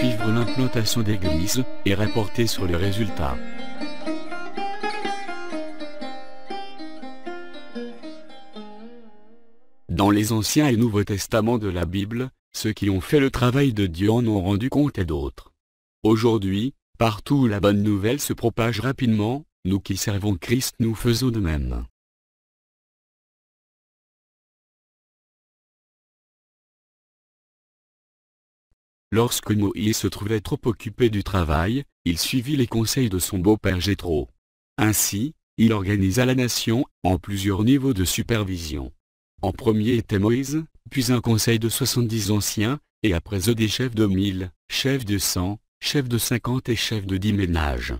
suivre l'implantation d'Église et rapporter sur les résultats. Dans les Anciens et Nouveaux Testaments de la Bible, ceux qui ont fait le travail de Dieu en ont rendu compte et d'autres. Aujourd'hui, partout où la bonne nouvelle se propage rapidement, nous qui servons Christ nous faisons de même. Lorsque Moïse se trouvait trop occupé du travail, il suivit les conseils de son beau-père Jétro. Ainsi, il organisa la nation, en plusieurs niveaux de supervision. En premier était Moïse, puis un conseil de 70 anciens, et après eux des chefs de 1000, chefs de 100, chefs de cinquante et chefs de 10 ménages.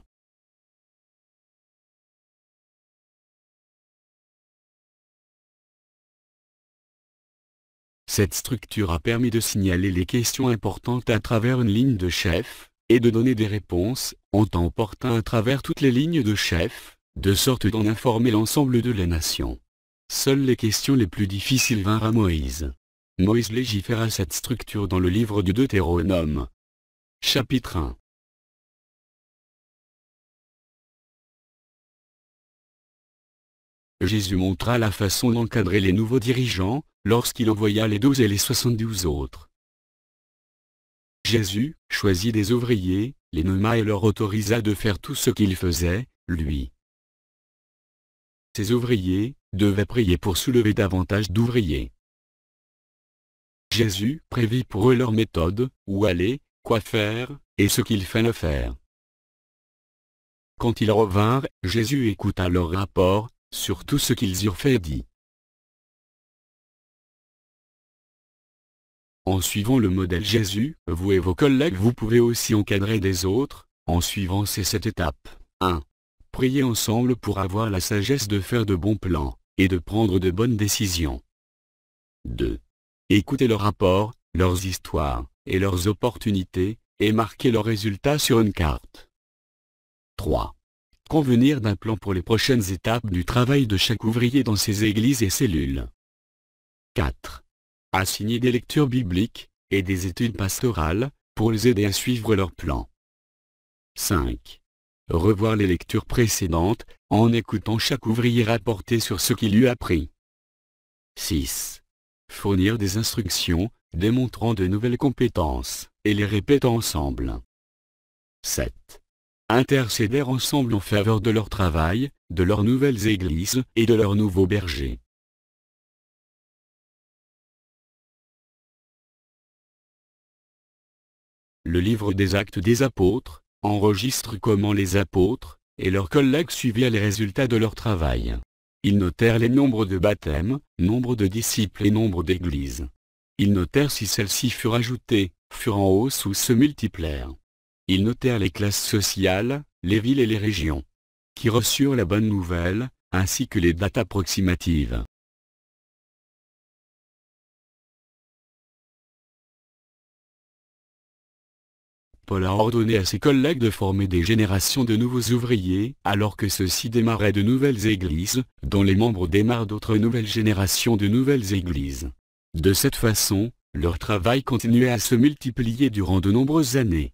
Cette structure a permis de signaler les questions importantes à travers une ligne de chef, et de donner des réponses, en temps portant à travers toutes les lignes de chef, de sorte d'en informer l'ensemble de la nation. Seules les questions les plus difficiles vinrent à Moïse. Moïse légiféra cette structure dans le livre du Deutéronome. Chapitre 1 Jésus montra la façon d'encadrer les nouveaux dirigeants, lorsqu'il envoya les douze et les soixante-douze autres. Jésus choisit des ouvriers, les nomma et leur autorisa de faire tout ce qu'ils faisaient, lui. Ces ouvriers devaient prier pour soulever davantage d'ouvriers. Jésus prévit pour eux leur méthode, où aller, quoi faire, et ce qu'il fallait faire. Quand ils revinrent, Jésus écouta leur rapport, sur tout ce qu'ils eurent fait et dit. En suivant le modèle Jésus, vous et vos collègues vous pouvez aussi encadrer des autres, en suivant ces sept étapes. 1. Priez ensemble pour avoir la sagesse de faire de bons plans, et de prendre de bonnes décisions. 2. Écoutez leurs rapports, leurs histoires, et leurs opportunités, et marquez leurs résultats sur une carte. 3 convenir d'un plan pour les prochaines étapes du travail de chaque ouvrier dans ses églises et cellules. 4. Assigner des lectures bibliques, et des études pastorales, pour les aider à suivre leur plan. 5. Revoir les lectures précédentes, en écoutant chaque ouvrier rapporter sur ce qu'il lui a appris. 6. Fournir des instructions, démontrant de nouvelles compétences, et les répétant ensemble. 7 intercédèrent ensemble en faveur de leur travail, de leurs nouvelles églises et de leurs nouveaux bergers. Le livre des actes des apôtres enregistre comment les apôtres et leurs collègues suivirent les résultats de leur travail. Ils notèrent les nombres de baptêmes, nombre de disciples et nombre d'églises. Ils notèrent si celles-ci furent ajoutées, furent en hausse ou se multiplièrent. Ils notèrent les classes sociales, les villes et les régions qui reçurent la bonne nouvelle, ainsi que les dates approximatives. Paul a ordonné à ses collègues de former des générations de nouveaux ouvriers, alors que ceux-ci démarraient de nouvelles églises, dont les membres démarrent d'autres nouvelles générations de nouvelles églises. De cette façon, leur travail continuait à se multiplier durant de nombreuses années.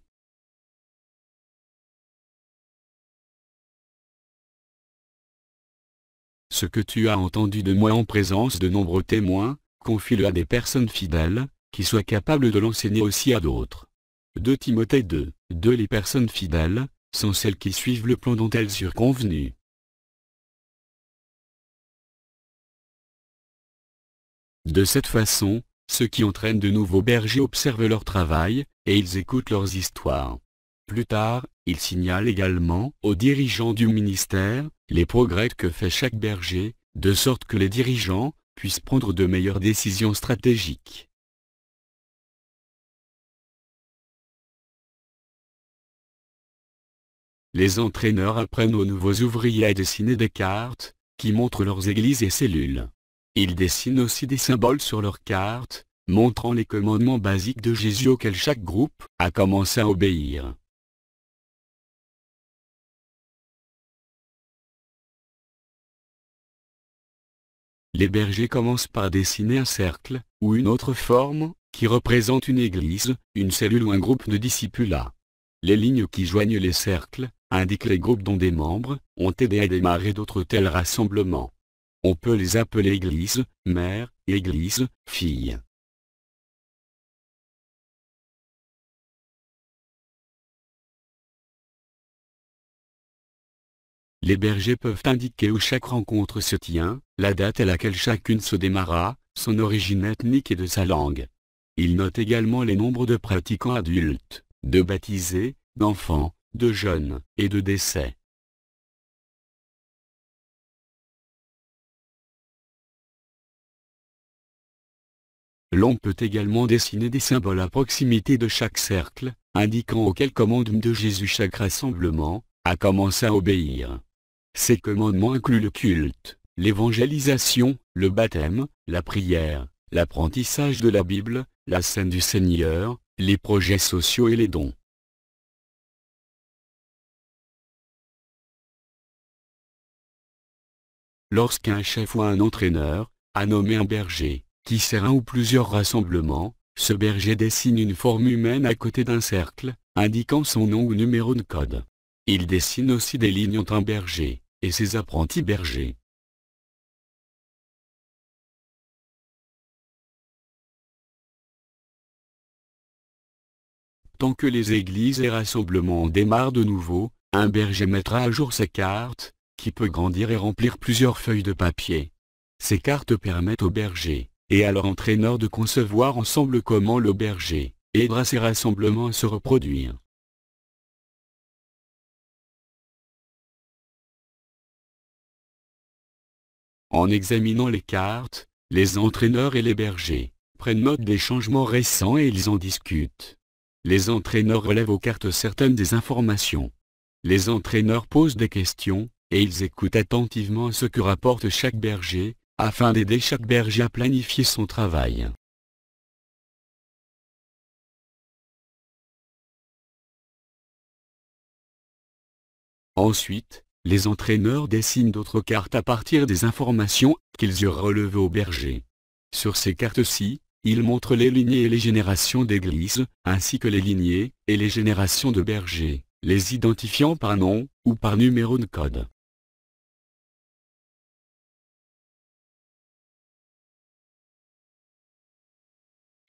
Ce que tu as entendu de moi en présence de nombreux témoins, confie-le à des personnes fidèles, qui soient capables de l'enseigner aussi à d'autres. 2 Timothée 2. 2 Les personnes fidèles, sont celles qui suivent le plan dont elles eurent convenues. De cette façon, ceux qui entraînent de nouveaux bergers observent leur travail, et ils écoutent leurs histoires. Plus tard, il signale également aux dirigeants du ministère, les progrès que fait chaque berger, de sorte que les dirigeants puissent prendre de meilleures décisions stratégiques. Les entraîneurs apprennent aux nouveaux ouvriers à dessiner des cartes, qui montrent leurs églises et cellules. Ils dessinent aussi des symboles sur leurs cartes, montrant les commandements basiques de Jésus auxquels chaque groupe a commencé à obéir. les bergers commencent par dessiner un cercle, ou une autre forme, qui représente une église, une cellule ou un groupe de discipulats. Les lignes qui joignent les cercles, indiquent les groupes dont des membres, ont aidé à démarrer d'autres tels rassemblements. On peut les appeler église, mère, église, fille. Les bergers peuvent indiquer où chaque rencontre se tient, la date à laquelle chacune se démarra, son origine ethnique et de sa langue. Ils notent également les nombres de pratiquants adultes, de baptisés, d'enfants, de jeunes, et de décès. L'on peut également dessiner des symboles à proximité de chaque cercle, indiquant auquel commandement de Jésus chaque rassemblement, a commencé à obéir. Ces commandements incluent le culte, l'évangélisation, le baptême, la prière, l'apprentissage de la Bible, la scène du Seigneur, les projets sociaux et les dons. Lorsqu'un chef ou un entraîneur a nommé un berger, qui sert un ou plusieurs rassemblements, ce berger dessine une forme humaine à côté d'un cercle, indiquant son nom ou numéro de code. Il dessine aussi des lignes entre un berger, et ses apprentis bergers. Tant que les églises et rassemblements démarrent de nouveau, un berger mettra à jour ses cartes, qui peut grandir et remplir plusieurs feuilles de papier. Ces cartes permettent au berger et à leur entraîneur de concevoir ensemble comment le berger aidera ces rassemblements à se reproduire. En examinant les cartes, les entraîneurs et les bergers prennent note des changements récents et ils en discutent. Les entraîneurs relèvent aux cartes certaines des informations. Les entraîneurs posent des questions, et ils écoutent attentivement ce que rapporte chaque berger, afin d'aider chaque berger à planifier son travail. Ensuite, les entraîneurs dessinent d'autres cartes à partir des informations qu'ils eurent relevées au berger. Sur ces cartes-ci, ils montrent les lignées et les générations d'églises, ainsi que les lignées et les générations de bergers, les identifiant par nom ou par numéro de code.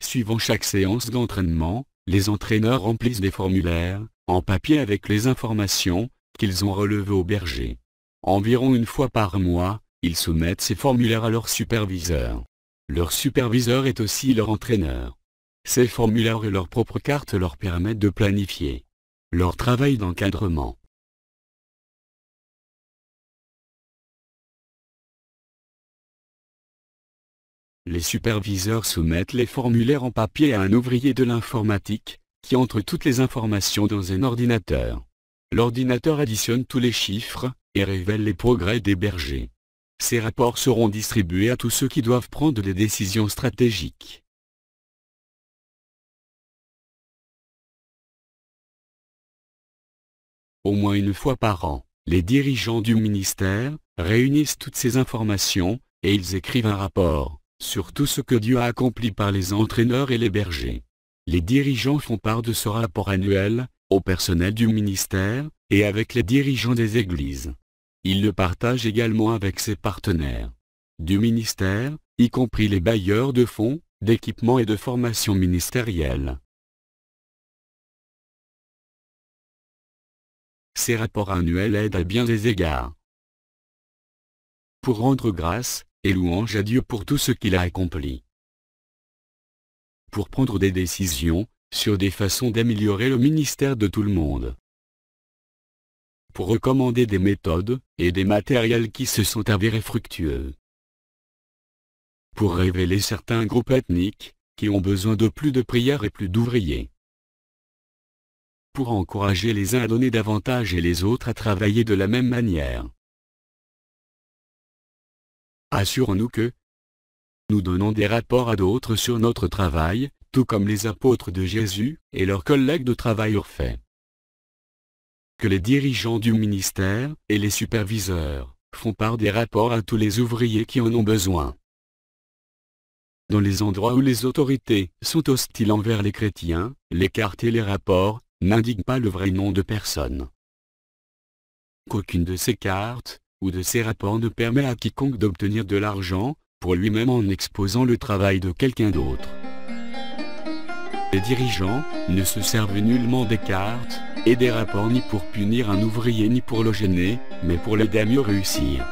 Suivant chaque séance d'entraînement, les entraîneurs remplissent des formulaires, en papier avec les informations, qu'ils ont relevé au berger. Environ une fois par mois, ils soumettent ces formulaires à leur superviseur. Leur superviseur est aussi leur entraîneur. Ces formulaires et leurs propres cartes leur permettent de planifier leur travail d'encadrement. Les superviseurs soumettent les formulaires en papier à un ouvrier de l'informatique, qui entre toutes les informations dans un ordinateur. L'ordinateur additionne tous les chiffres, et révèle les progrès des bergers. Ces rapports seront distribués à tous ceux qui doivent prendre des décisions stratégiques. Au moins une fois par an, les dirigeants du ministère réunissent toutes ces informations, et ils écrivent un rapport sur tout ce que Dieu a accompli par les entraîneurs et les bergers. Les dirigeants font part de ce rapport annuel, au personnel du ministère, et avec les dirigeants des églises. Il le partage également avec ses partenaires du ministère, y compris les bailleurs de fonds, d'équipements et de formation ministérielle. Ces rapports annuels aident à bien des égards. Pour rendre grâce et louange à Dieu pour tout ce qu'il a accompli. Pour prendre des décisions sur des façons d'améliorer le ministère de tout le monde. Pour recommander des méthodes et des matériels qui se sont avérés fructueux. Pour révéler certains groupes ethniques qui ont besoin de plus de prières et plus d'ouvriers. Pour encourager les uns à donner davantage et les autres à travailler de la même manière. Assurons-nous que nous donnons des rapports à d'autres sur notre travail, tout comme les apôtres de Jésus et leurs collègues de travail ont fait. Que les dirigeants du ministère et les superviseurs font part des rapports à tous les ouvriers qui en ont besoin. Dans les endroits où les autorités sont hostiles envers les chrétiens, les cartes et les rapports n'indiquent pas le vrai nom de personne. Qu'aucune de ces cartes ou de ces rapports ne permet à quiconque d'obtenir de l'argent, pour lui-même en exposant le travail de quelqu'un d'autre. Les dirigeants ne se servent nullement des cartes et des rapports ni pour punir un ouvrier ni pour le gêner, mais pour l'aider à réussir.